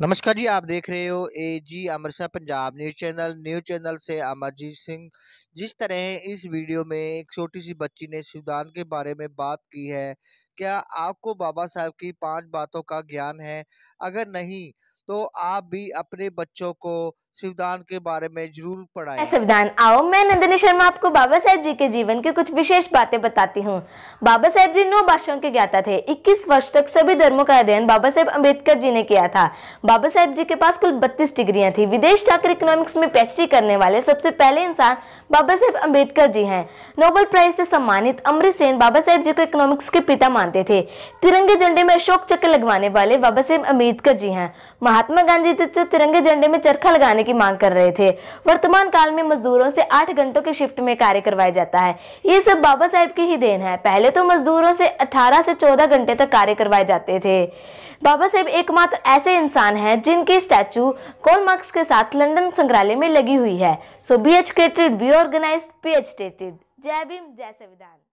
नमस्कार जी आप देख रहे हो A G Amritsar Punjab news channel news channel से अमरजीत सिंह जिस तरह इस वीडियो में एक छोटी सी बच्ची ने सुदान के बारे में बात की है क्या आपको बाबा साहब की पांच बातों का ज्ञान है अगर नहीं तो आप भी अपने बच्चों को संविधान के बारे में जरूर पढ़ाए संविधान आओ मैं नंदनी शर्मा आपको बाबा साहेब जी के जीवन की कुछ विशेष बातें बताती हूँ बाबा साहेब जी नौ भाषाओं के ज्ञाता थे 21 वर्ष तक सभी धर्मों का अध्ययन बाबा साहेब अम्बेडकर जी ने किया था बाबा साहेब जी के पास कुल बत्तीस डिग्रियां थी विदेश जाकर इकोनॉमिक्स में पीएचडी करने वाले सबसे पहले इंसान बाबा साहेब अम्बेडकर जी हैं नोबल प्राइज से सम्मानित अमृत सेन बाबा साहेब जी को इकोनॉमिक्स के पिता मानते थे तिरंगे झंडे में अशोक चक्र लगवाने वाले बाबा साहेब अम्बेडकर जी हैं महात्मा गांधी तो तिरंगे झंडे में चरखा लगाने करने की मांग कर रहे थे वर्तमान काल में मजदूरों से आठ घंटों के शिफ्ट में कार्य करवाया जाता है ये सब बाबा साहेब की ही देन है पहले तो मजदूरों से अठारह से चौदह घंटे तक कार्य करवाए जाते थे बाबा साहेब एकमात्र ऐसे इंसान हैं जिनकी स्टैचू कोल मार्क्स के साथ लंदन संग्रहालय में लगी हुई है so be educated be organise be agitated जय भीम जय संविधान